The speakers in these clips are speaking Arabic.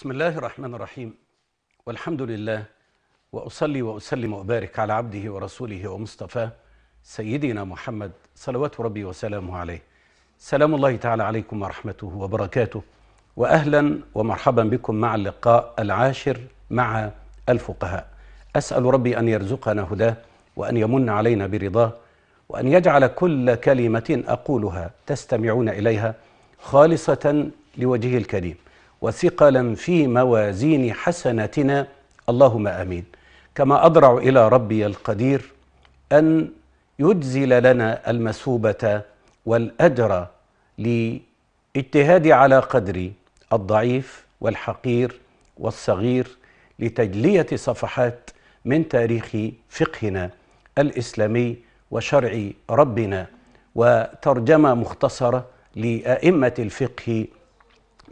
بسم الله الرحمن الرحيم والحمد لله واصلي واسلم وابارك على عبده ورسوله ومصطفاه سيدنا محمد صلوات ربي وسلامه عليه. سلام الله تعالى عليكم ورحمته وبركاته واهلا ومرحبا بكم مع اللقاء العاشر مع الفقهاء. اسال ربي ان يرزقنا هداه وان يمن علينا برضاه وان يجعل كل كلمه اقولها تستمعون اليها خالصه لوجهه الكريم. وثقلا في موازين حسناتنا اللهم امين كما اضرع الى ربي القدير ان يجزل لنا المثوبه والاجر لاجتهادي على قدر الضعيف والحقير والصغير لتجليه صفحات من تاريخ فقهنا الاسلامي وشرع ربنا وترجمه مختصره لائمه الفقه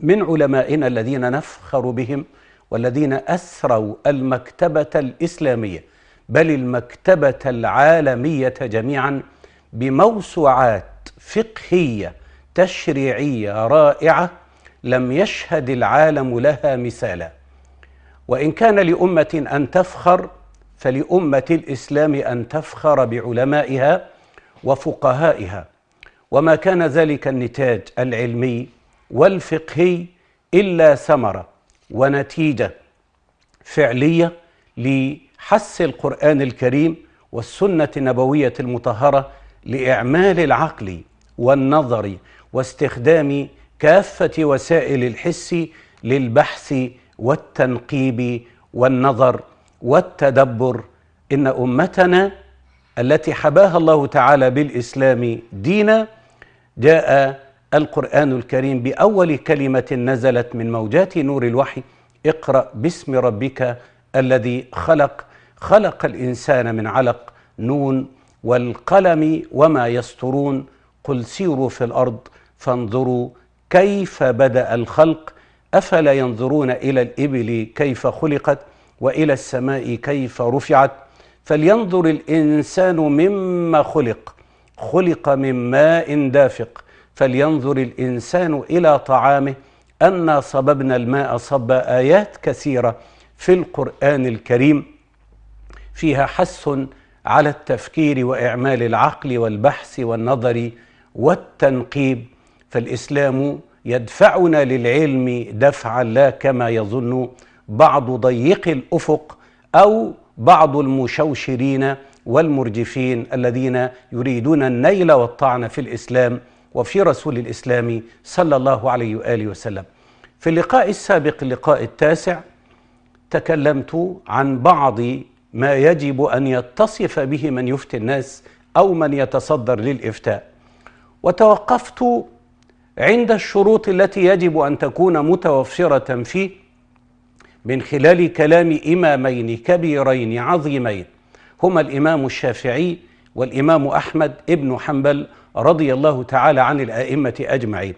من علمائنا الذين نفخر بهم والذين أسروا المكتبة الإسلامية بل المكتبة العالمية جميعا بموسوعات فقهية تشريعية رائعة لم يشهد العالم لها مثالا وإن كان لأمة أن تفخر فلأمة الإسلام أن تفخر بعلمائها وفقهائها وما كان ذلك النتاج العلمي والفقهي إلا ثمرة ونتيجة فعلية لحس القرآن الكريم والسنة النبوية المطهرة لإعمال العقل والنظر واستخدام كافة وسائل الحس للبحث والتنقيب والنظر والتدبر إن أمتنا التي حباها الله تعالى بالإسلام دينا جاء القرآن الكريم بأول كلمة نزلت من موجات نور الوحي اقرأ باسم ربك الذي خلق خلق الإنسان من علق نون والقلم وما يسطرون قل سيروا في الأرض فانظروا كيف بدأ الخلق أفلا ينظرون إلى الإبل كيف خلقت وإلى السماء كيف رفعت فلينظر الإنسان مما خلق خلق من ماء دافق فلينظر الإنسان إلى طعامه أنا صببنا الماء صب آيات كثيرة في القرآن الكريم فيها حث على التفكير وإعمال العقل والبحث والنظر والتنقيب فالإسلام يدفعنا للعلم دفعا لا كما يظن بعض ضيق الأفق أو بعض المشوشرين والمرجفين الذين يريدون النيل والطعن في الإسلام وفي رسول الإسلام صلى الله عليه وآله وسلم في اللقاء السابق اللقاء التاسع تكلمت عن بعض ما يجب أن يتصف به من يفتي الناس أو من يتصدر للإفتاء وتوقفت عند الشروط التي يجب أن تكون متوفرة فيه من خلال كلام إمامين كبيرين عظيمين هما الإمام الشافعي والإمام أحمد ابن حنبل رضي الله تعالى عن الأئمة أجمعين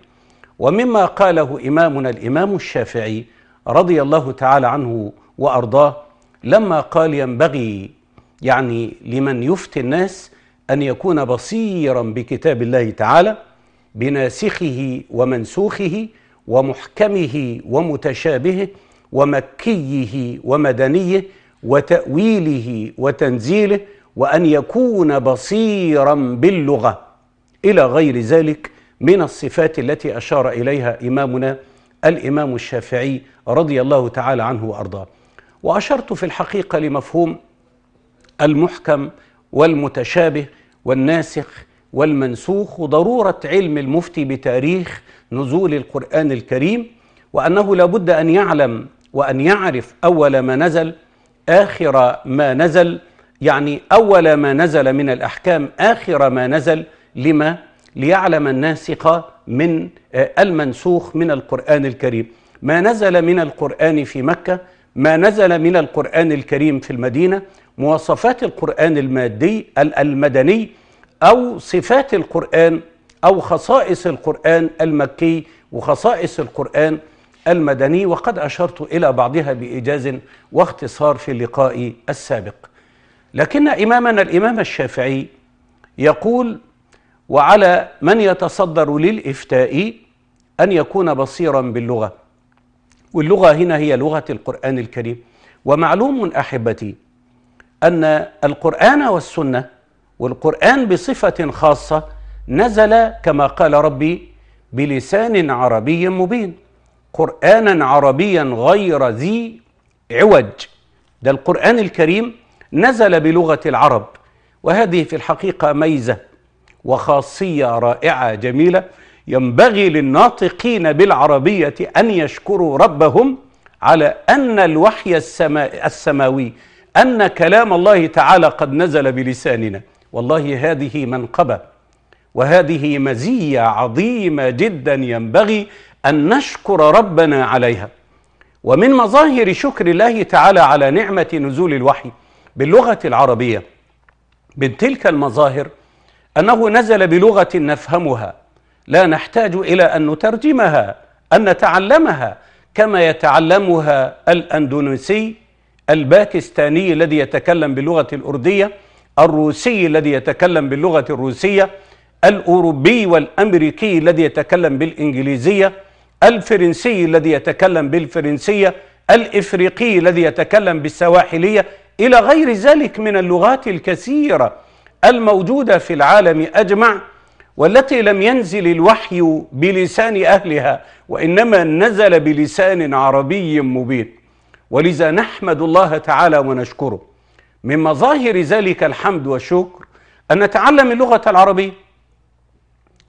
ومما قاله إمامنا الإمام الشافعي رضي الله تعالى عنه وأرضاه لما قال ينبغي يعني لمن يفتي الناس أن يكون بصيرا بكتاب الله تعالى بناسخه ومنسوخه ومحكمه ومتشابهه ومكيه ومدنيه وتأويله وتنزيله وأن يكون بصيرا باللغة إلى غير ذلك من الصفات التي أشار إليها إمامنا الإمام الشافعي رضي الله تعالى عنه وأرضاه وأشرت في الحقيقة لمفهوم المحكم والمتشابه والناسخ والمنسوخ وضرورة علم المفتي بتاريخ نزول القرآن الكريم وأنه لابد أن يعلم وأن يعرف أول ما نزل آخر ما نزل يعني أول ما نزل من الأحكام آخر ما نزل لما ليعلم الناس من آه، المنسوخ من القرآن الكريم ما نزل من القرآن في مكة ما نزل من القرآن الكريم في المدينة مواصفات القرآن المادي المدني أو صفات القرآن أو خصائص القرآن المكي وخصائص القرآن المدني وقد أشرت إلى بعضها بإيجاز واختصار في اللقاء السابق لكن إمامنا الإمام الشافعي يقول وعلى من يتصدر للإفتاء أن يكون بصيرا باللغة واللغة هنا هي لغة القرآن الكريم ومعلوم أحبتي أن القرآن والسنة والقرآن بصفة خاصة نزل كما قال ربي بلسان عربي مبين قرآنا عربيا غير ذي عوج ده القرآن الكريم نزل بلغة العرب وهذه في الحقيقة ميزة وخاصية رائعة جميلة ينبغي للناطقين بالعربية أن يشكروا ربهم على أن الوحي السما... السماوي أن كلام الله تعالى قد نزل بلساننا والله هذه منقبة وهذه مزية عظيمة جدا ينبغي أن نشكر ربنا عليها ومن مظاهر شكر الله تعالى على نعمة نزول الوحي باللغة العربية من تلك المظاهر أنه نزل بلغة نفهمها لا نحتاج إلى أن نترجمها أن نتعلمها كما يتعلمها الأندونيسي الباكستاني الذي يتكلم باللغة الأردية الروسي الذي يتكلم باللغة الروسية الأوروبي والأمريكي الذي يتكلم بالإنجليزية الفرنسي الذي يتكلم بالفرنسية الإفريقي الذي يتكلم بالسواحلية إلى غير ذلك من اللغات الكثيرة الموجودة في العالم أجمع والتي لم ينزل الوحي بلسان أهلها وإنما نزل بلسان عربي مبين ولذا نحمد الله تعالى ونشكره من مظاهر ذلك الحمد والشكر أن نتعلم اللغة العربية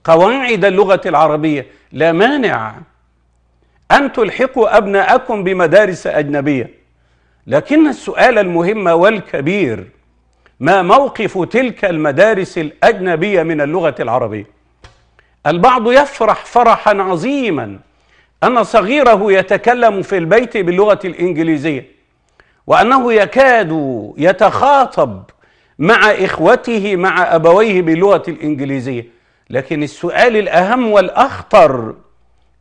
قواعد اللغة العربية لا مانع أن تلحقوا أبناءكم بمدارس أجنبية لكن السؤال المهم والكبير ما موقف تلك المدارس الأجنبية من اللغة العربية البعض يفرح فرحا عظيما أن صغيره يتكلم في البيت باللغة الإنجليزية وأنه يكاد يتخاطب مع إخوته مع أبويه باللغة الإنجليزية لكن السؤال الأهم والأخطر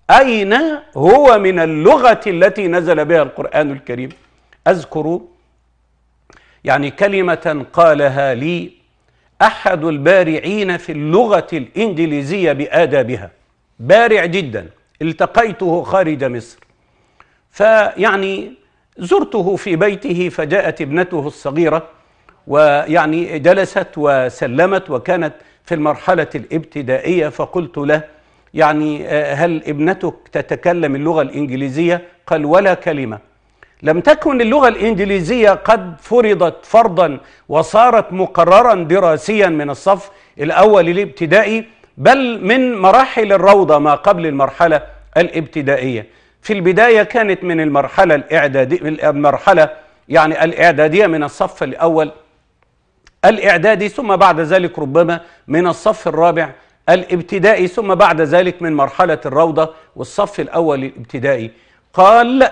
أين هو من اللغة التي نزل بها القرآن الكريم؟ أذكر يعني كلمة قالها لي أحد البارعين في اللغة الإنجليزية بآدابها بارع جدا التقيته خارج مصر فيعني زرته في بيته فجاءت ابنته الصغيرة ويعني جلست وسلمت وكانت في المرحلة الابتدائية فقلت له يعني آه، هل ابنتك تتكلم اللغة الإنجليزية؟ قال ولا كلمة لم تكن اللغة الإنجليزية قد فرضت فرضا وصارت مقررا دراسيا من الصف الأول الابتدائي بل من مراحل الروضة ما قبل المرحلة الابتدائية في البداية كانت من المرحلة الإعدادية المرحلة يعني الإعدادية من الصف الأول الإعدادي ثم بعد ذلك ربما من الصف الرابع الابتدائي ثم بعد ذلك من مرحلة الروضة والصف الأول الابتدائي قال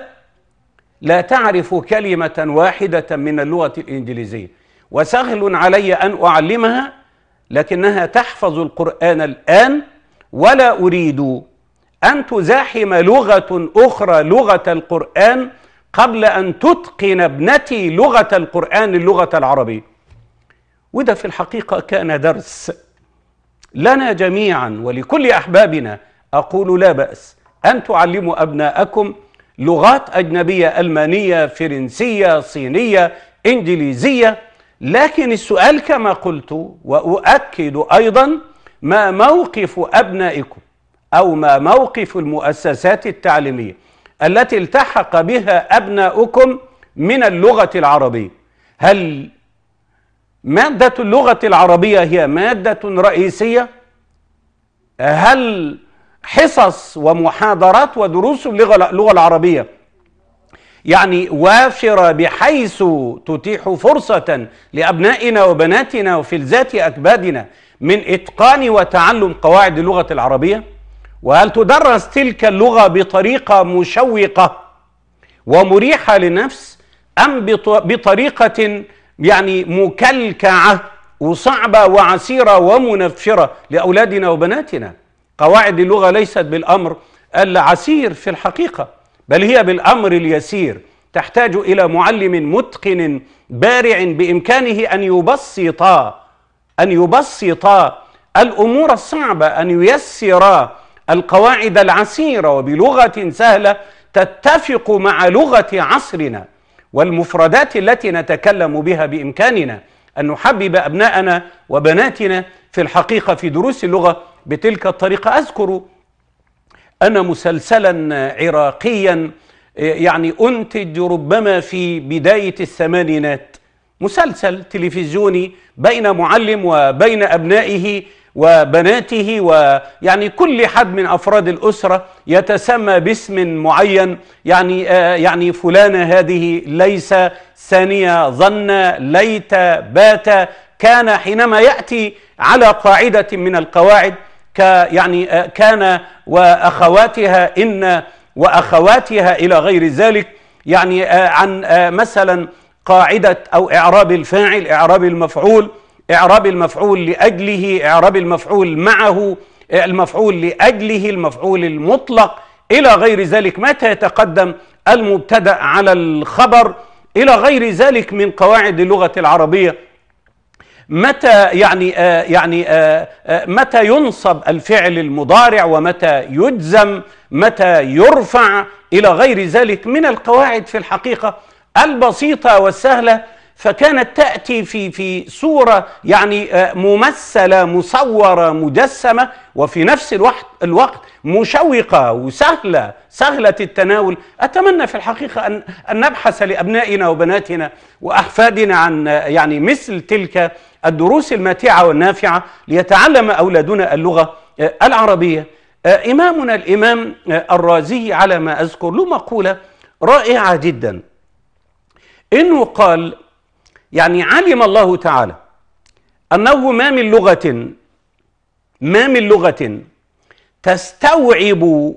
لا تعرف كلمة واحدة من اللغة الإنجليزية وسهل علي أن أعلمها لكنها تحفظ القرآن الآن ولا أريد أن تزاحم لغة أخرى لغة القرآن قبل أن تتقن ابنتي لغة القرآن اللغة العربية وده في الحقيقة كان درس لنا جميعا ولكل أحبابنا أقول لا بأس أن تعلموا أبناءكم لغات أجنبية ألمانية فرنسية صينية إنجليزية لكن السؤال كما قلت وأؤكد أيضا ما موقف أبنائكم أو ما موقف المؤسسات التعليمية التي التحق بها أبناؤكم من اللغة العربية هل مادة اللغة العربية هي مادة رئيسية؟ هل حصص ومحاضرات ودروس اللغة العربية يعني وافرة بحيث تتيح فرصة لأبنائنا وبناتنا وفي ذات أكبادنا من إتقان وتعلم قواعد اللغة العربية وهل تدرس تلك اللغة بطريقة مشوقة ومريحة للنفس أم بطريقة يعني مكلكعة وصعبة وعسيرة ومنفرة لأولادنا وبناتنا قواعد اللغة ليست بالأمر العسير في الحقيقة بل هي بالأمر اليسير تحتاج إلى معلم متقن بارع بإمكانه أن يبسط أن يبسط الأمور الصعبة أن ييسر القواعد العسيرة وبلغة سهلة تتفق مع لغة عصرنا والمفردات التي نتكلم بها بإمكاننا أن نحبب أبناءنا وبناتنا في الحقيقة في دروس اللغة بتلك الطريقة أذكر أنا مسلسلا عراقيا يعني أنتج ربما في بداية الثمانينات مسلسل تلفزيوني بين معلم وبين أبنائه وبناته ويعني كل حد من افراد الاسره يتسمى باسم معين يعني آه يعني فلانه هذه ليس ثانيه ظن ليت بات كان حينما ياتي على قاعدة من القواعد ك يعني آه، كان وأخواتها إن وأخواتها إلى غير ذلك يعني آه، عن آه، مثلا قاعدة أو إعراب الفاعل إعراب المفعول إعراب المفعول لأجله إعراب المفعول معه المفعول لأجله المفعول المطلق إلى غير ذلك متى يتقدم المبتدأ على الخبر إلى غير ذلك من قواعد اللغة العربية متى يعني آه، يعني آه، آه، متى ينصب الفعل المضارع ومتى يجزم متى يرفع الى غير ذلك من القواعد في الحقيقه البسيطه والسهله فكانت تاتي في في صوره يعني ممثله مصوره مجسمه وفي نفس الوقت الوقت مشوقه وسهله سهله التناول اتمنى في الحقيقه ان ان نبحث لابنائنا وبناتنا واحفادنا عن يعني مثل تلك الدروس الماتعة والنافعة ليتعلم أولادنا اللغة آه، العربية آه، إمامنا الإمام آه، الرازي على ما أذكر له مقولة رائعة جدا إنه قال يعني علم الله تعالى أنه ما من لغة ما من لغة تستوعب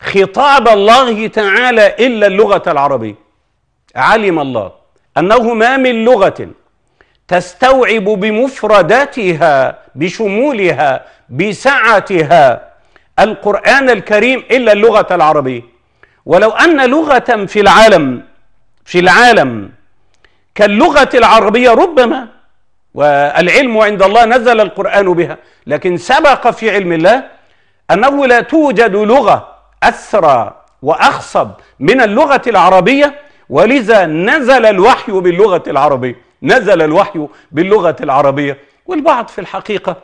خطاب الله تعالى إلا اللغة العربية علم الله أنه ما من لغة تستوعب بمفرداتها بشمولها بسعتها القرآن الكريم إلا اللغة العربية ولو أن لغة في العالم في العالم كاللغة العربية ربما والعلم عند الله نزل القرآن بها لكن سبق في علم الله أنه لا توجد لغة أسرى وأخصب من اللغة العربية ولذا نزل الوحي باللغة العربية نزل الوحي باللغة العربية والبعض في الحقيقة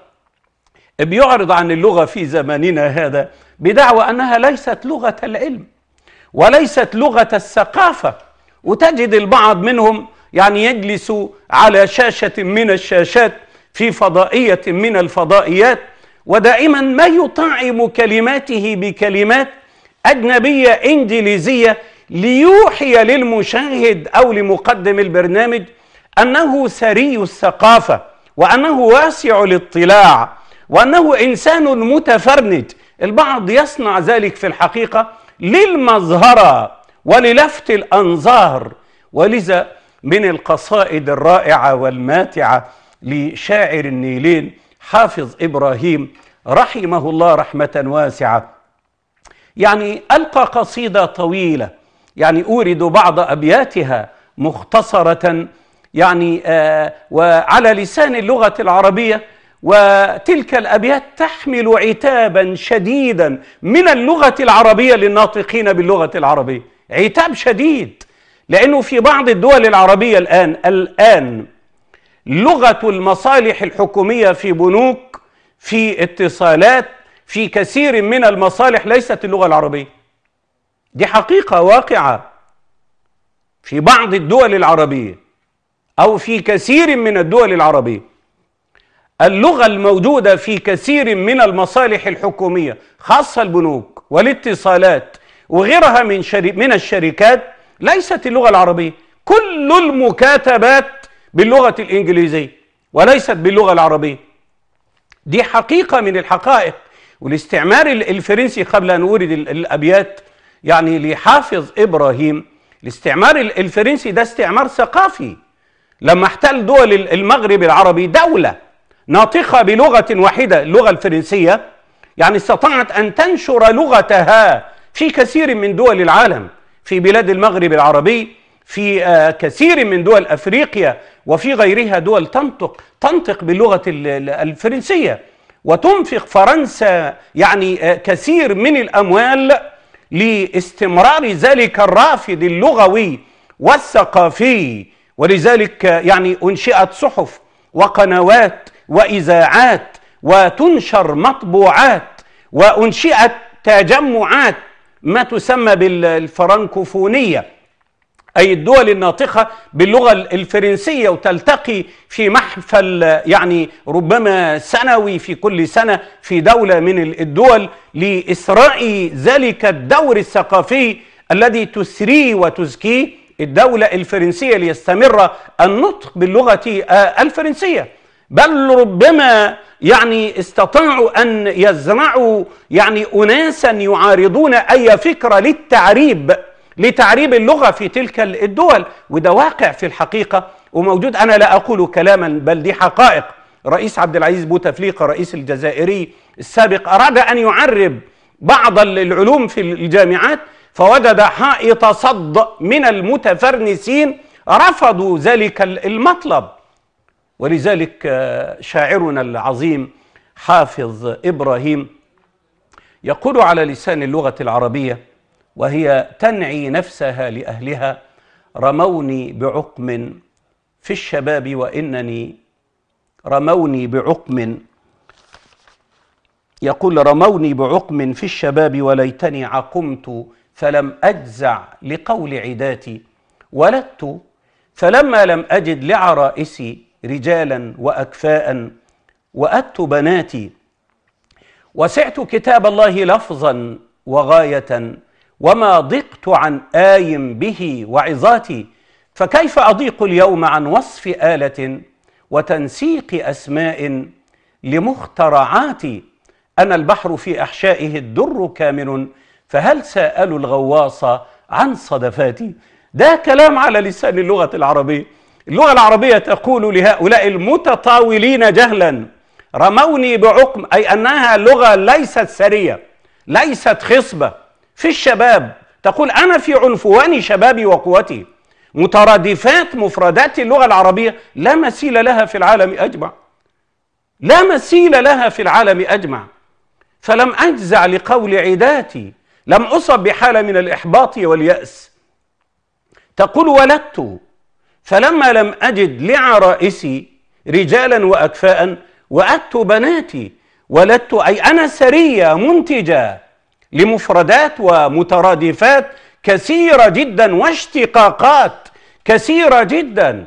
بيعرض عن اللغة في زماننا هذا بدعوى أنها ليست لغة العلم وليست لغة الثقافة وتجد البعض منهم يعني يجلس على شاشة من الشاشات في فضائية من الفضائيات ودائما ما يطعم كلماته بكلمات أجنبية إنجليزية ليوحي للمشاهد أو لمقدم البرنامج أنه ثري الثقافة وأنه واسع الاطلاع وأنه إنسان متفرد البعض يصنع ذلك في الحقيقة للمظهرة وللفت الأنظار ولذا من القصائد الرائعة والماتعة لشاعر النيلين حافظ إبراهيم رحمه الله رحمة واسعة يعني ألقى قصيدة طويلة يعني أورد بعض أبياتها مختصرة يعني آه، وعلى لسان اللغة العربية وتلك الأبيات تحمل عتابا شديدا من اللغة العربية للناطقين باللغة العربية عتاب شديد لأنه في بعض الدول العربية الآن الآن لغة المصالح الحكومية في بنوك في اتصالات في كثير من المصالح ليست اللغة العربية دي حقيقة واقعة في بعض الدول العربية أو في كثير من الدول العربية اللغة الموجودة في كثير من المصالح الحكومية خاصة البنوك والاتصالات وغيرها من من الشركات ليست اللغة العربية كل المكاتبات باللغة الإنجليزية وليست باللغة العربية دي حقيقة من الحقائق والاستعمار الفرنسي قبل أن أورد الأبيات يعني لحافظ إبراهيم الاستعمار الفرنسي ده استعمار ثقافي لما احتل دول المغرب العربي دولة ناطقة بلغة واحدة اللغة الفرنسية يعني استطاعت أن تنشر لغتها في كثير من دول العالم في بلاد المغرب العربي في آه، كثير من دول أفريقيا وفي غيرها دول تنطق تنطق باللغة الفرنسية وتنفق فرنسا يعني آه، كثير من الأموال لاستمرار ذلك الرافد اللغوي والثقافي ولذلك يعني أنشئت صحف وقنوات وإذاعات وتنشر مطبوعات وأنشئت تجمعات ما تسمى بالفرنكوفونية أي الدول الناطقة باللغة الفرنسية وتلتقي في محفل يعني ربما سنوي في كل سنة في دولة من الدول لإسراء ذلك الدور الثقافي الذي تسريه وتزكيه الدولة الفرنسية ليستمر النطق باللغة آه، الفرنسية بل ربما يعني استطاعوا أن يزرعوا يعني أناسا يعارضون أي فكرة للتعريب لتعريب اللغة في تلك الدول وده واقع في الحقيقة وموجود أنا لا أقول كلاما بل دي حقائق رئيس عبد العزيز بوتفليقة رئيس الجزائري السابق أراد أن يعرب بعض العلوم في الجامعات فوجد حائط صد من المتفرنسين رفضوا ذلك المطلب ولذلك آه، شاعرنا العظيم حافظ إبراهيم يقول على لسان اللغة العربية وهي تنعي نفسها لأهلها رموني بعقم في الشباب وإنني رموني بعقم يقول رموني بعقم في الشباب وليتني عقمت فلم أجزع لقول عداتي ولدت فلما لم أجد لعرائسي رجالا وأكفاء وأدت بناتي وسعت كتاب الله لفظا وغاية وما ضقت عن آي به وعظاتي فكيف أضيق اليوم عن وصف آلة وتنسيق أسماء لمخترعاتي أنا البحر في أحشائه الدر كامن فهل سألوا الغواصة عن صدفاتي ده كلام على لسان اللغة العربية اللغة العربية تقول لهؤلاء المتطاولين جهلا رموني بعقم أي أنها لغة ليست سرية ليست خصبة في الشباب تقول أنا في عنفوان شبابي وقوتي مترادفات مفردات اللغة العربية لا مثيل لها في العالم أجمع لا مثيل لها في العالم أجمع فلم أجزع لقول عداتي لم أصب بحالة من الإحباط واليأس تقول ولدت فلما لم أجد لعرائسي رجالا وأكفاء وأدت بناتي ولدت أي أنا سرية منتجة لمفردات ومترادفات كثيرة جدا واشتقاقات كثيرة جدا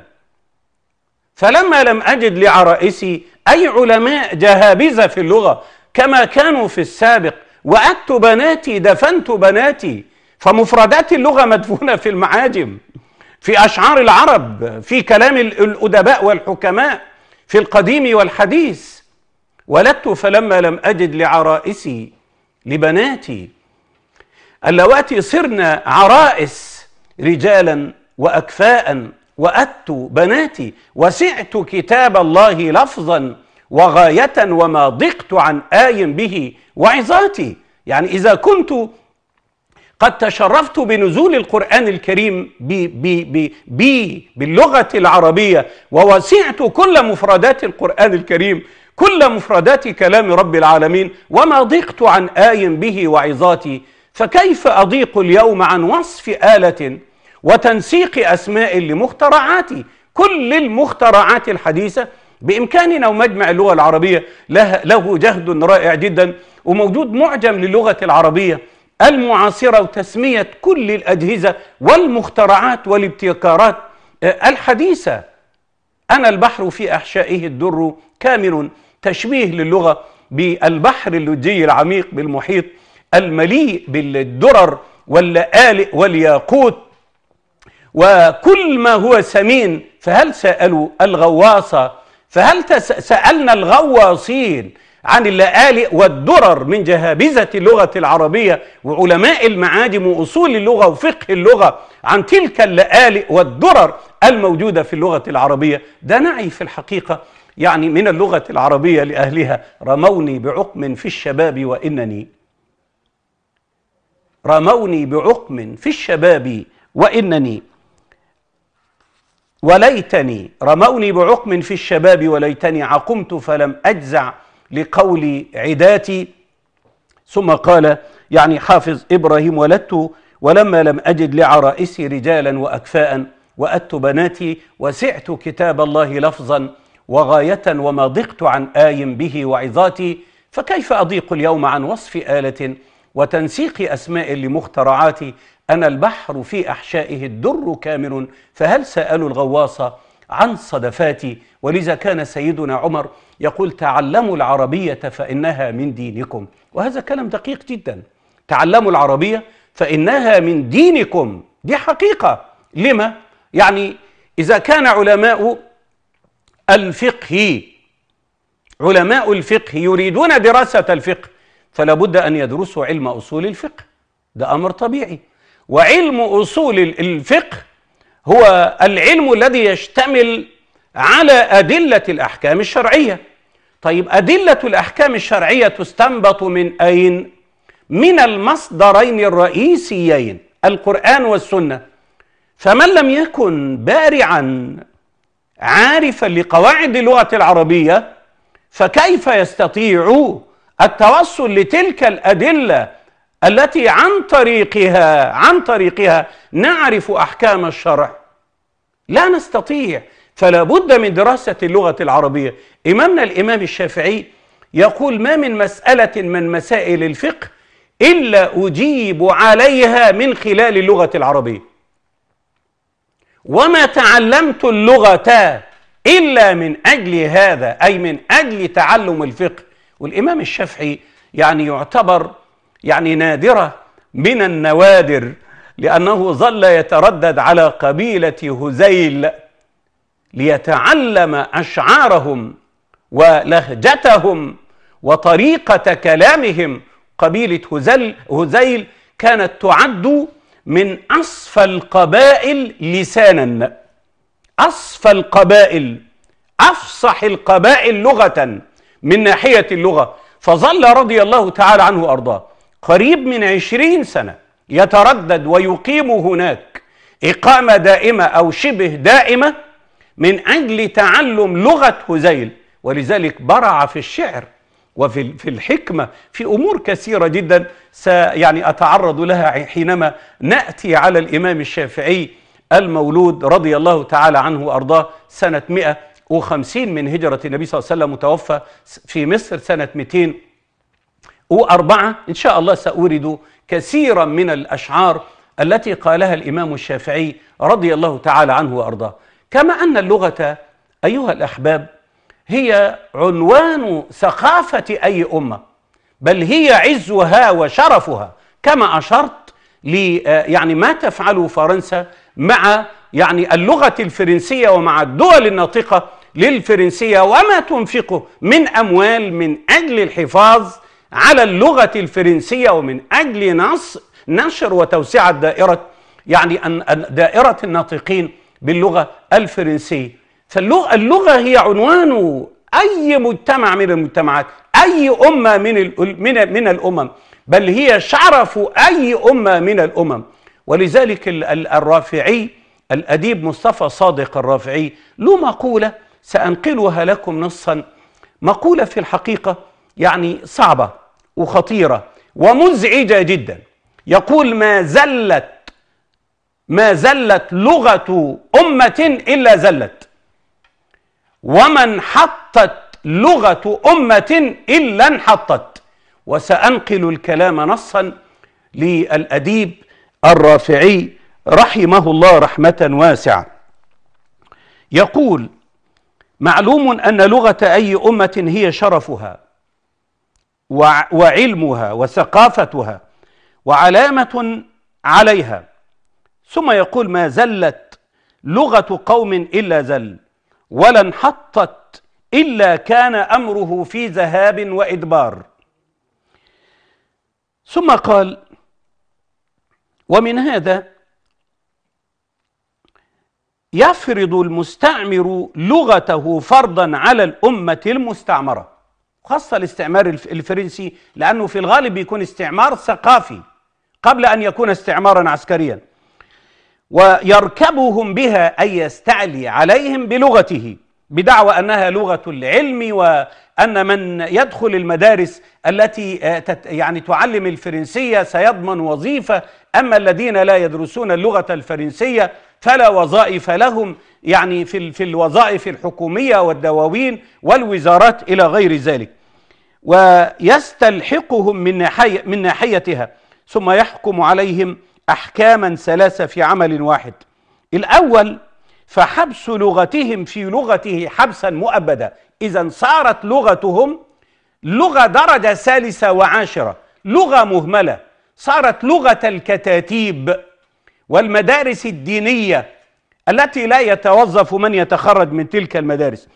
فلما لم أجد لعرائسي أي علماء جهابزة في اللغة كما كانوا في السابق وعدت بناتي دفنت بناتي فمفردات اللغة مدفونة في المعاجم في أشعار العرب في كلام الأدباء والحكماء في القديم والحديث ولدت فلما لم أجد لعرائسي لبناتي اللواتي صرنا عرائس رجالا وأكفاء واتوا بناتي وسعت كتاب الله لفظا وغاية وما ضقت عن آي به وعظاتي يعني إذا كنت قد تشرفت بنزول القرآن الكريم بي بي بي بي باللغة العربية ووسعت كل مفردات القرآن الكريم كل مفردات كلام رب العالمين وما ضقت عن آي به وعظاتي فكيف أضيق اليوم عن وصف آلة وتنسيق أسماء لمخترعاتي كل المخترعات الحديثة بإمكاننا ومجمع اللغة العربية له, له جهد رائع جدا وموجود معجم للغة العربية المعاصرة وتسمية كل الأجهزة والمخترعات والابتكارات آه، الحديثة أنا البحر في أحشائه الدر كامل تشبيه للغة بالبحر اللجي العميق بالمحيط المليء بالدرر واللآلئ والياقوت وكل ما هو سمين فهل سألوا الغواصة فهل سألنا الغواصين عن اللآلئ والدرر من جهابذة اللغة العربية وعلماء المعاجم وأصول اللغة وفقه اللغة عن تلك اللآلئ والدرر الموجودة في اللغة العربية ده نعي في الحقيقة يعني من اللغة العربية لأهلها رموني بعقم في الشباب وإنني رموني بعقم في الشباب وإنني وليتني رموني بعقم في الشباب وليتني عقمت فلم أجزع لقول عداتي ثم قال يعني حافظ إبراهيم ولدت ولما لم أجد لعرائسي رجالا وأكفاء وأدت بناتي وسعت كتاب الله لفظا وغاية وما ضقت عن آي به وعظاتي فكيف أضيق اليوم عن وصف آلة وتنسيق أسماء لمخترعاتي أنا البحر في أحشائه الدر كامل فهل سألوا الغواصة عن صدفاتي ولذا كان سيدنا عمر يقول تعلموا العربية فإنها من دينكم وهذا كلام دقيق جدا تعلموا العربية فإنها من دينكم دي حقيقة لما؟ يعني إذا كان علماء الفقه علماء الفقه يريدون دراسة الفقه فلا بد أن يدرسوا علم أصول الفقه ده أمر طبيعي وعلم أصول الفقه هو العلم الذي يشتمل على أدلة الأحكام الشرعية طيب أدلة الأحكام الشرعية تستنبط من أين؟ من المصدرين الرئيسيين القرآن والسنة فمن لم يكن بارعا عارفا لقواعد اللغة العربية فكيف يستطيع التوصل لتلك الأدلة التي عن طريقها عن طريقها نعرف أحكام الشرع لا نستطيع فلا بد من دراسة اللغة العربية إمامنا الإمام الشافعي يقول ما من مسألة من مسائل الفقه إلا أجيب عليها من خلال اللغة العربية وما تعلمت اللغة إلا من أجل هذا أي من أجل تعلم الفقه والإمام الشافعي يعني يعتبر يعني نادرة من النوادر لأنه ظل يتردد على قبيلة هزيل ليتعلم أشعارهم ولهجتهم وطريقة كلامهم قبيلة هزل هزيل كانت تعد من أصفى القبائل لسانا أصفى القبائل أفصح القبائل لغة من ناحية اللغة فظل رضي الله تعالى عنه أرضاه قريب من عشرين سنة يتردد ويقيم هناك إقامة دائمة أو شبه دائمة من أجل تعلم لغة هزيل ولذلك برع في الشعر وفي في الحكمة في أمور كثيرة جدا يعني أتعرض لها حينما نأتي على الإمام الشافعي المولود رضي الله تعالى عنه وأرضاه سنة 150 من هجرة النبي صلى الله عليه وسلم متوفى في مصر سنة 200 وأربعة إن شاء الله سأورد كثيرا من الأشعار التي قالها الإمام الشافعي رضي الله تعالى عنه وأرضاه كما أن اللغة أيها الأحباب هي عنوان ثقافة أي أمة بل هي عزها وشرفها كما أشرت لي آه، يعني ما تفعله فرنسا مع يعني اللغة الفرنسية ومع الدول الناطقة للفرنسية وما تنفقه من أموال من أجل الحفاظ على اللغة الفرنسية ومن أجل نص نشر وتوسعة دائرة يعني دائرة الناطقين باللغة الفرنسية فاللغة اللغة هي عنوان أي مجتمع من المجتمعات أي أمة من من من الأمم بل هي شرف أي أمة من الأمم ولذلك الرافعي الأديب مصطفى صادق الرافعي له مقولة سأنقلها لكم نصا مقولة في الحقيقة يعني صعبة وخطيرة ومزعجة جدا يقول ما زلت ما زلت لغة أمة إلا زلت ومن حطت لغة أمة إلا انحطت وسأنقل الكلام نصا للأديب الرافعي رحمه الله رحمة واسعة يقول معلوم أن لغة أي أمة هي شرفها وعلمها وثقافتها وعلامة عليها ثم يقول ما زلت لغة قوم إلا زل ولا انحطت إلا كان أمره في ذهاب وإدبار ثم قال ومن هذا يفرض المستعمر لغته فرضا على الأمة المستعمرة خاصة الاستعمار الفرنسي لأنه في الغالب بيكون استعمار ثقافي قبل أن يكون استعمارا عسكريا ويركبهم بها أي يستعلي عليهم بلغته بدعوى أنها لغة العلم وأن من يدخل المدارس التي آه، يعني تعلم الفرنسية سيضمن وظيفة أما الذين لا يدرسون اللغة الفرنسية فلا وظائف لهم يعني في, في الوظائف الحكومية والدواوين والوزارات إلى غير ذلك ويستلحقهم من ناحية من ناحيتها ثم يحكم عليهم أحكاما ثلاثة في عمل واحد الأول فحبس لغتهم في لغته حبسا مؤبدا إذا صارت لغتهم لغة درجة ثالثة وعاشرة لغة مهملة صارت لغة الكتاتيب والمدارس الدينية التي لا يتوظف من يتخرج من تلك المدارس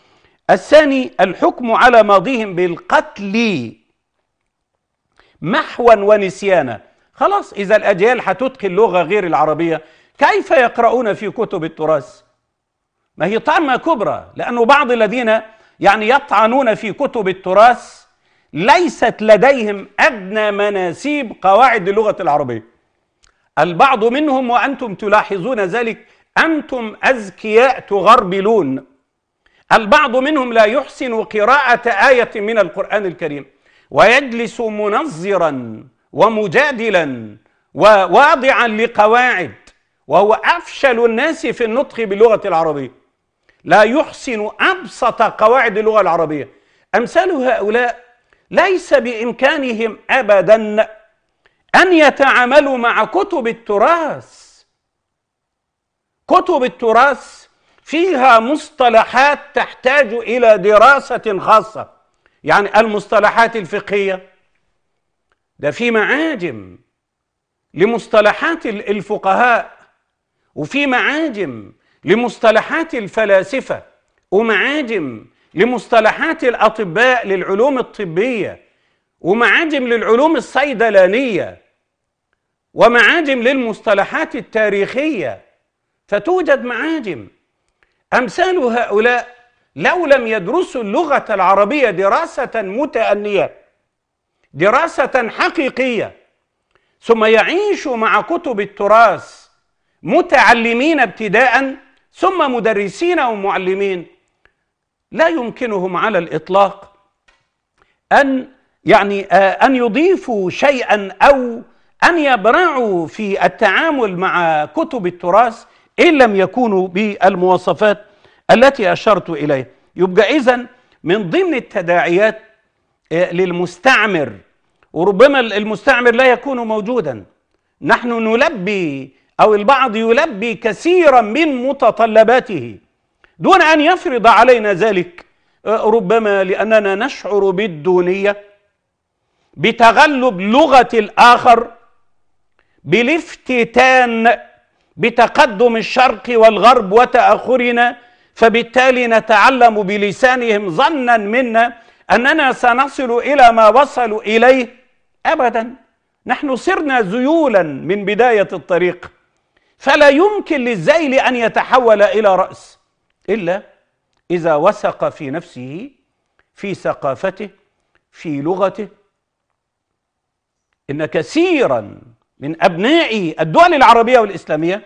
الثاني الحكم على ماضيهم بالقتل محوا ونسيانا خلاص إذا الأجيال هتتقن لغة غير العربية كيف يقرؤون في كتب التراث ما هي طعمة كبرى لأنه بعض الذين يعني يطعنون في كتب التراث ليست لديهم أدنى مناسيب قواعد اللغة العربية البعض منهم وأنتم تلاحظون ذلك أنتم أذكياء تغربلون البعض منهم لا يحسن قراءة آية من القرآن الكريم ويجلس منظرا ومجادلا وواضعا لقواعد وهو أفشل الناس في النطق باللغة العربية لا يحسن أبسط قواعد اللغة العربية أمثال هؤلاء ليس بإمكانهم أبدا أن يتعاملوا مع كتب التراث كتب التراث فيها مصطلحات تحتاج إلى دراسة خاصة يعني المصطلحات الفقهية ده في معاجم لمصطلحات الفقهاء وفي معاجم لمصطلحات الفلاسفة ومعاجم لمصطلحات الأطباء للعلوم الطبية ومعاجم للعلوم الصيدلانية ومعاجم للمصطلحات التاريخية فتوجد معاجم أمثال هؤلاء لو لم يدرسوا اللغة العربية دراسة متأنية دراسة حقيقية ثم يعيشوا مع كتب التراث متعلمين ابتداء ثم مدرسين ومعلمين لا يمكنهم على الإطلاق أن يعني آه، أن يضيفوا شيئا أو أن يبرعوا في التعامل مع كتب التراث إن لم يكونوا بالمواصفات التي أشرت إليها يبقى إذا من ضمن التداعيات آه، للمستعمر وربما المستعمر لا يكون موجودا نحن نلبي أو البعض يلبي كثيرا من متطلباته دون أن يفرض علينا ذلك آه، ربما لأننا نشعر بالدونية بتغلب لغة الآخر بالافتتان بتقدم الشرق والغرب وتاخرنا فبالتالي نتعلم بلسانهم ظنا منا اننا سنصل الى ما وصلوا اليه ابدا نحن صرنا ذيولا من بدايه الطريق فلا يمكن للذيل ان يتحول الى راس الا اذا وثق في نفسه في ثقافته في لغته ان كثيرا من أبناء الدول العربية والإسلامية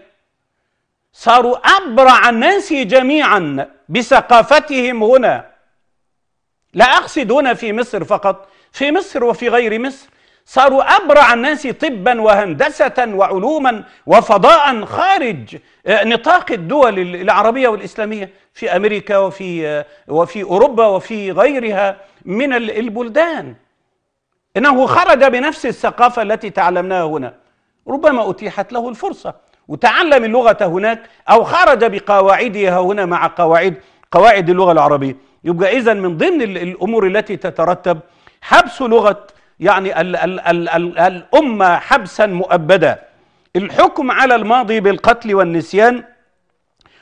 صاروا أبرع الناس جميعا بثقافتهم هنا لا أقصد هنا في مصر فقط في مصر وفي غير مصر صاروا أبرع الناس طبا وهندسة وعلوما وفضاء خارج آه، نطاق الدول العربية والإسلامية في أمريكا وفي, آه، وفي أوروبا وفي غيرها من البلدان إنه خرج بنفس الثقافة التي تعلمناها هنا ربما أتيحت له الفرصة وتعلم اللغة هناك أو خرج بقواعدها هنا مع قواعد قواعد اللغة العربية يبقى إذا من ضمن الأمور التي تترتب حبس لغة يعني الـ الـ الـ الـ الأمة حبسا مؤبدا الحكم على الماضي بالقتل والنسيان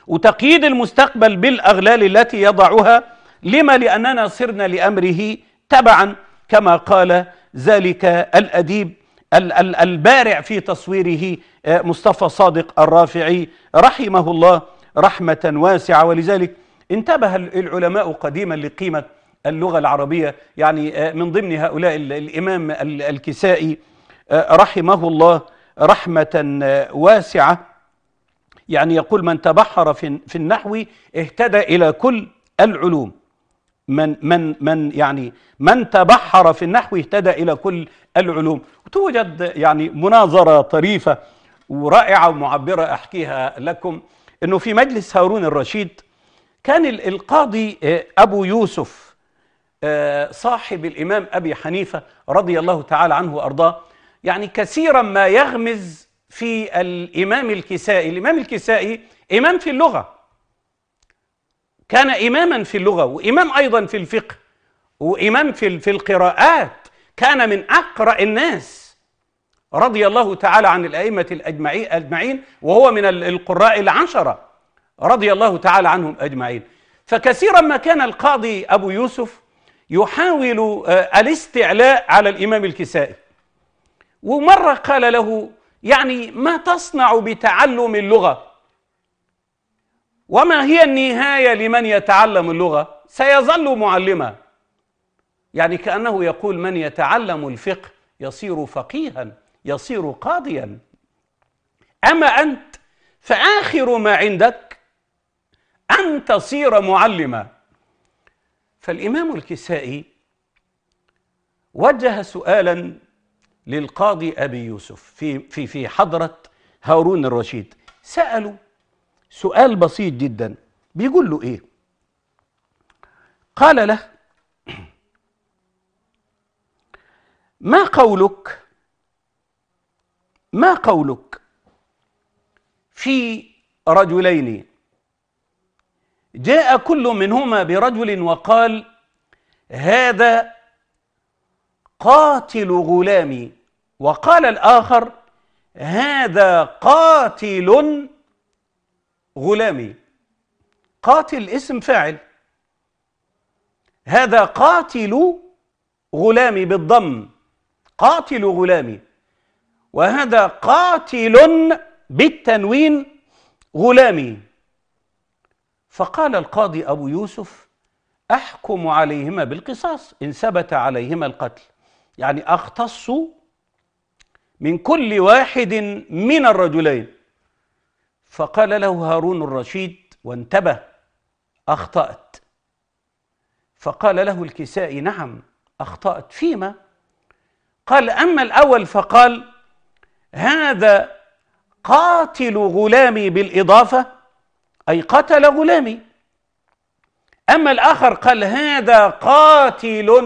وتقييد المستقبل بالأغلال التي يضعها لما لأننا صرنا لأمره تبعا كما قال ذلك الأديب البارع في تصويره آه، مصطفى صادق الرافعي رحمه الله رحمة واسعة ولذلك انتبه العلماء قديما لقيمة اللغة العربية يعني آه، من ضمن هؤلاء الإمام الكسائي آه، رحمه الله رحمة واسعة يعني يقول من تبحر في النحو اهتدى إلى كل العلوم من من من يعني من تبحر في النحو اهتدى الى كل العلوم وتوجد يعني مناظره طريفه ورائعه ومعبره احكيها لكم انه في مجلس هارون الرشيد كان القاضي آه، ابو يوسف آه، صاحب الامام ابي حنيفه رضي الله تعالى عنه وارضاه يعني كثيرا ما يغمز في الامام الكسائي الامام الكسائي امام في اللغه كان إماما في اللغة وإمام أيضا في الفقه وإمام في في القراءات كان من أقرأ الناس رضي الله تعالى عن الأئمة الأجمعين وهو من القراء العشرة رضي الله تعالى عنهم أجمعين فكثيرا ما كان القاضي أبو يوسف يحاول آه، الاستعلاء على الإمام الكسائي ومرة قال له يعني ما تصنع بتعلم اللغة وما هي النهاية لمن يتعلم اللغة سيظل معلما يعني كأنه يقول من يتعلم الفقه يصير فقيها يصير قاضيا أما أنت فآخر ما عندك أن تصير معلما فالإمام الكسائي وجه سؤالا للقاضي أبي يوسف في في في حضرة هارون الرشيد سألوا سؤال بسيط جدا بيقول له ايه قال له ما قولك ما قولك في رجلين جاء كل منهما برجل وقال هذا قاتل غلامي وقال الآخر هذا قاتل غلامي قاتل اسم فاعل هذا قاتل غلامي بالضم قاتل غلامي وهذا قاتل بالتنوين غلامي فقال القاضي أبو يوسف أحكم عليهما بالقصاص إن ثبت عليهما القتل يعني أختص من كل واحد من الرجلين فقال له هارون الرشيد وانتبه أخطأت فقال له الكسائي نعم أخطأت فيما قال أما الأول فقال هذا قاتل غلامي بالإضافة أي قتل غلامي أما الآخر قال هذا قاتل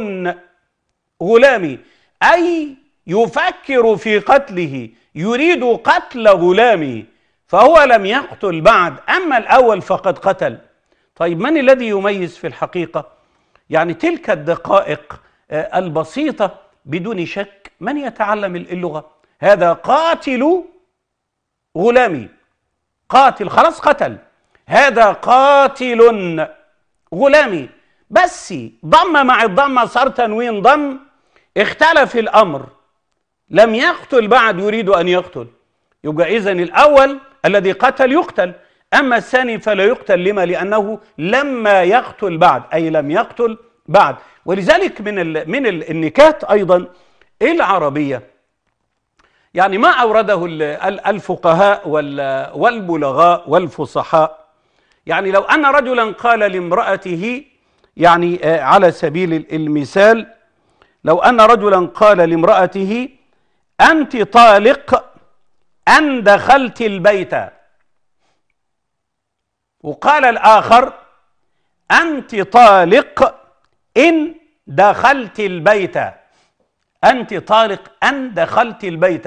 غلامي أي يفكر في قتله يريد قتل غلامي فهو لم يقتل بعد أما الأول فقد قتل طيب من الذي يميز في الحقيقة؟ يعني تلك الدقائق آه، البسيطة بدون شك من يتعلم اللغة؟ هذا قاتل غلامي قاتل خلاص قتل هذا قاتل غلامي بس ضم مع الضمة صار تنوين ضم اختلف الأمر لم يقتل بعد يريد أن يقتل يبقى إذن الأول الذي قتل يقتل أما الثاني فلا يقتل لما لأنه لما يقتل بعد أي لم يقتل بعد ولذلك من ال من ال النكات أيضا العربية يعني ما أورده الفقهاء والبلغاء والفصحاء يعني لو أن رجلا قال لامرأته يعني آه، على سبيل المثال لو أن رجلا قال لامرأته أنت طالق أن دخلت البيت وقال الآخر أنت طالق إن دخلت البيت أنت طالق أن دخلت البيت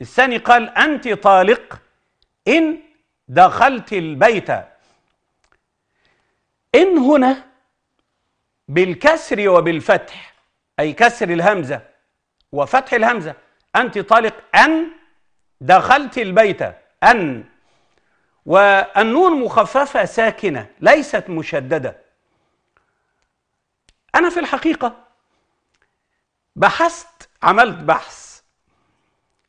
الثاني قال أنت طالق إن دخلت البيت إن هنا بالكسر وبالفتح أي كسر الهمزة وفتح الهمزة أنت طالق أن دخلت البيت أن والنون مخففة ساكنة ليست مشددة أنا في الحقيقة بحثت عملت بحث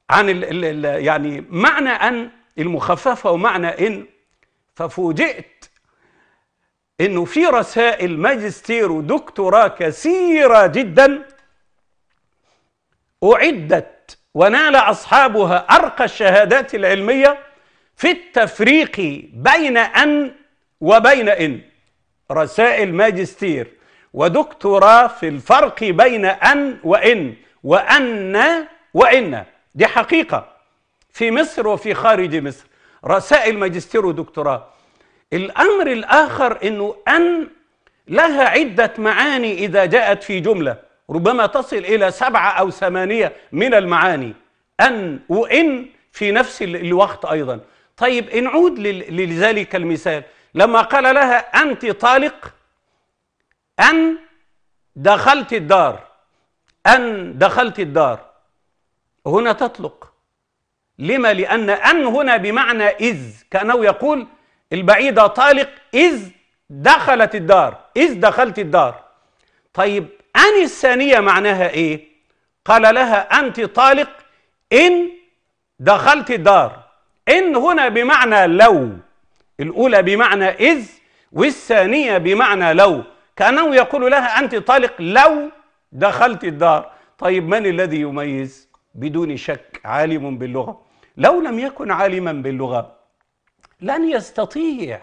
عن الـ الـ الـ يعني معنى أن المخففة ومعنى إن ففوجئت إنه في رسائل ماجستير ودكتوراه كثيرة جدا أعدت ونال أصحابها أرقى الشهادات العلمية في التفريق بين أن وبين إن رسائل ماجستير ودكتوراه في الفرق بين أن وإن وأن وإن دي حقيقة في مصر وفي خارج مصر رسائل ماجستير ودكتوراه الأمر الآخر أنه أن لها عدة معاني إذا جاءت في جملة ربما تصل إلى سبعة أو ثمانية من المعاني أن وإن في نفس الوقت أيضا طيب نعود لذلك المثال لما قال لها أنت طالق أن دخلت الدار أن دخلت الدار هنا تطلق لما لأن أن هنا بمعنى إذ كأنه يقول البعيدة طالق إذ دخلت الدار إذ دخلت الدار طيب أن الثانية معناها إيه؟ قال لها أنت طالق إن دخلت الدار إن هنا بمعنى لو الأولى بمعنى إذ والثانية بمعنى لو كأنه يقول لها أنت طالق لو دخلت الدار طيب من الذي يميز؟ بدون شك عالم باللغة لو لم يكن عالما باللغة لن يستطيع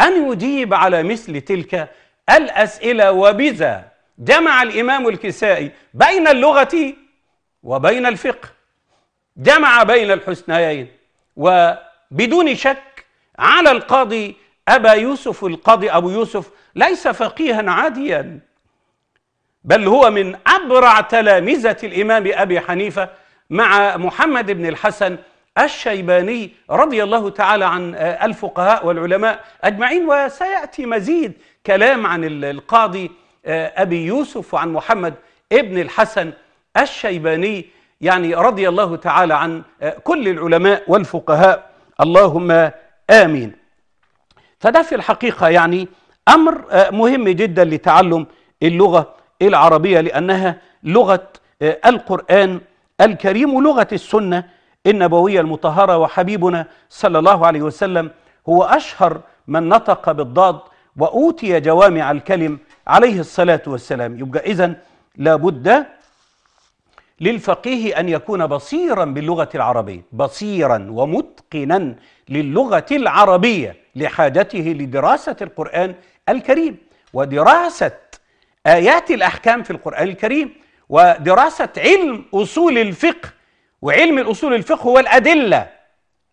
أن يجيب على مثل تلك الأسئلة وبذا جمع الإمام الكسائي بين اللغة وبين الفقه جمع بين الحسنيين وبدون شك على القاضي أبا يوسف القاضي أبو يوسف ليس فقيها عاديا بل هو من أبرع تلامذة الإمام أبي حنيفة مع محمد بن الحسن الشيباني رضي الله تعالى عن آه، الفقهاء والعلماء أجمعين وسيأتي مزيد كلام عن القاضي أبي يوسف وعن محمد ابن الحسن الشيباني يعني رضي الله تعالى عن آه، كل العلماء والفقهاء اللهم آمين فده في الحقيقة يعني أمر آه، مهم جدا لتعلم اللغة العربية لأنها لغة آه، القرآن الكريم ولغة السنة النبوية المطهرة وحبيبنا صلى الله عليه وسلم هو أشهر من نطق بالضاد وأوتي جوامع الكلم عليه الصلاة والسلام يبقى إذن لابد للفقيه أن يكون بصيرا باللغة العربية بصيرا ومتقنا للغة العربية لحاجته لدراسة القرآن الكريم ودراسة آيات الأحكام في القرآن الكريم ودراسة علم أصول الفقه وعلم الأصول الفقه هو الأدلة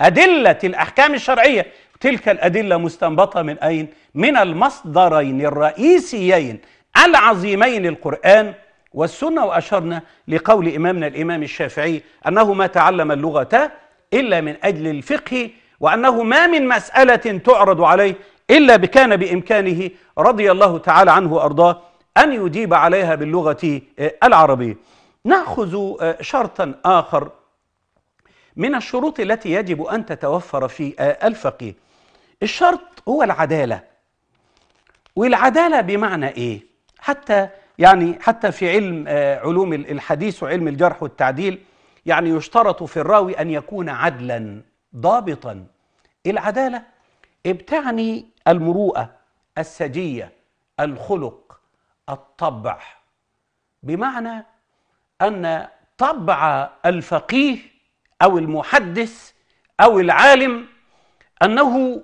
أدلة الأحكام الشرعية تلك الأدلة مستنبطة من أين؟ من المصدرين الرئيسيين العظيمين القرآن والسنة وأشرنا لقول إمامنا الإمام الشافعي أنه ما تعلم اللغة إلا من أجل الفقه وأنه ما من مسألة تعرض عليه إلا بكان بإمكانه رضي الله تعالى عنه وأرضاه أن يجيب عليها باللغة آه، العربية نأخذ آه، شرطا آخر من الشروط التي يجب أن تتوفر في آه، الفقيه الشرط هو العدالة والعدالة بمعنى إيه؟ حتى يعني حتى في علم آه، علوم الحديث وعلم الجرح والتعديل يعني يشترط في الراوي أن يكون عدلا ضابطا العدالة بتعني المروءة السجية الخلق الطبع بمعنى أن طبع الفقيه أو المحدث أو العالم أنه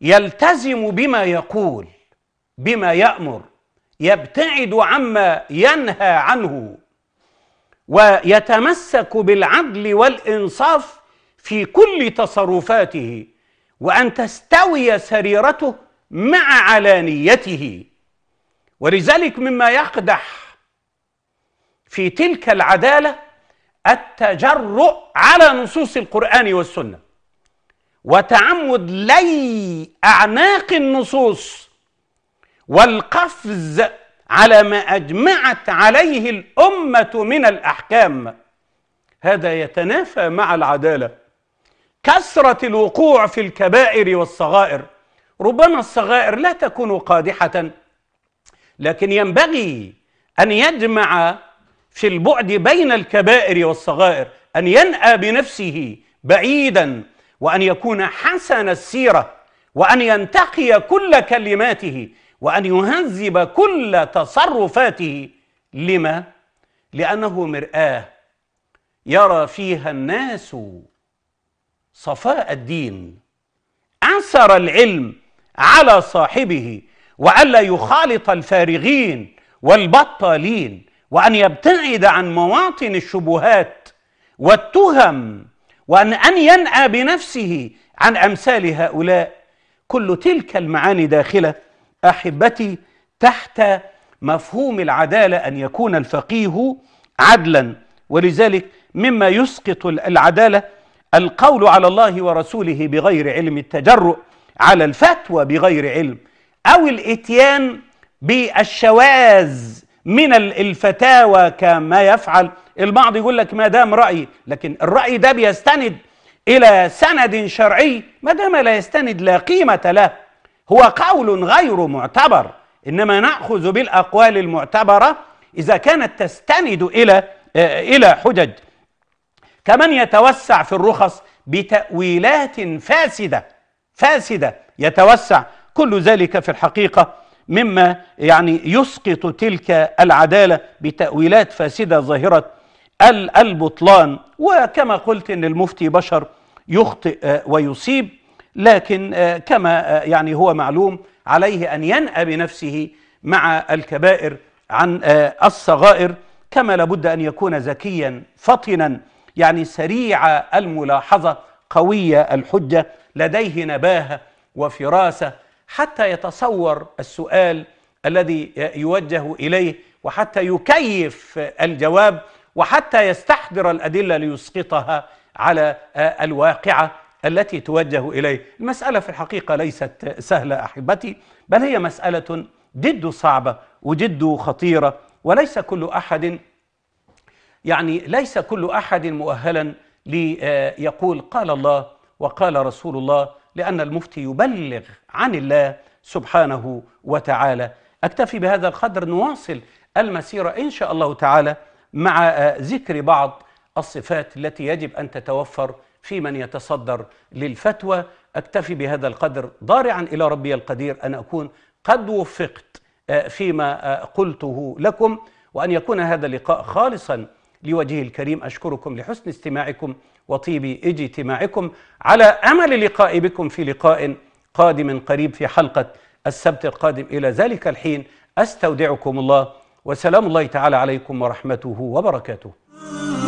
يلتزم بما يقول بما يأمر يبتعد عما ينهى عنه ويتمسك بالعدل والإنصاف في كل تصرفاته وأن تستوي سريرته مع علانيته ولذلك مما يقدح في تلك العدالة التجرؤ على نصوص القرآن والسنة وتعمد لي أعناق النصوص والقفز على ما أجمعت عليه الأمة من الأحكام هذا يتنافى مع العدالة كثرة الوقوع في الكبائر والصغائر ربما الصغائر لا تكون قادحة لكن ينبغي أن يجمع في البعد بين الكبائر والصغائر أن ينأى بنفسه بعيدا وأن يكون حسن السيرة وأن ينتقي كل كلماته وأن يهذب كل تصرفاته لما؟ لأنه مرآة يرى فيها الناس صفاء الدين أثر العلم على صاحبه وألا يخالط الفارغين والبطالين وأن يبتعد عن مواطن الشبهات والتهم وأن أن ينأى بنفسه عن أمثال هؤلاء كل تلك المعاني داخلة أحبتي تحت مفهوم العدالة أن يكون الفقيه عدلا ولذلك مما يسقط العدالة القول على الله ورسوله بغير علم التجرؤ على الفتوى بغير علم أو الإتيان بالشواذ من الفتاوى كما يفعل البعض يقول لك ما دام رأي لكن الرأي ده بيستند إلى سند شرعي ما دام لا يستند لا قيمة له هو قول غير معتبر إنما نأخذ بالأقوال المعتبرة إذا كانت تستند إلى آه، إلى حجج كمن يتوسع في الرخص بتأويلات فاسدة فاسدة يتوسع كل ذلك في الحقيقة مما يعني يسقط تلك العدالة بتأويلات فاسدة ظاهرة البطلان وكما قلت ان المفتي بشر يخطئ آه، ويصيب لكن آه، كما آه، يعني هو معلوم عليه ان ينأى بنفسه مع الكبائر عن الصغائر كما لابد ان يكون ذكيا فطنا يعني سريع الملاحظه قوية الحجه لديه نباهه وفراسه حتى يتصور السؤال الذي يوجه اليه وحتى يكيف الجواب وحتى يستحضر الأدلة ليسقطها على الواقعة التي توجه إليه المسألة في الحقيقة ليست سهلة أحبتي بل هي مسألة جد صعبة وجد خطيرة وليس كل أحد يعني ليس كل أحد مؤهلا ليقول قال الله وقال رسول الله لأن المفتي يبلغ عن الله سبحانه وتعالى أكتفي بهذا القدر نواصل المسيرة إن شاء الله تعالى مع آه، ذكر بعض الصفات التي يجب أن تتوفر في من يتصدر للفتوى أكتفي بهذا القدر ضارعا إلى ربي القدير أن أكون قد وفقت آه، فيما آه، قلته لكم وأن يكون هذا اللقاء خالصا لوجهه الكريم أشكركم لحسن استماعكم وطيب اجتماعكم على أمل اللقاء بكم في لقاء قادم قريب في حلقة السبت القادم إلى ذلك الحين أستودعكم الله وسلام الله تعالى عليكم ورحمته وبركاته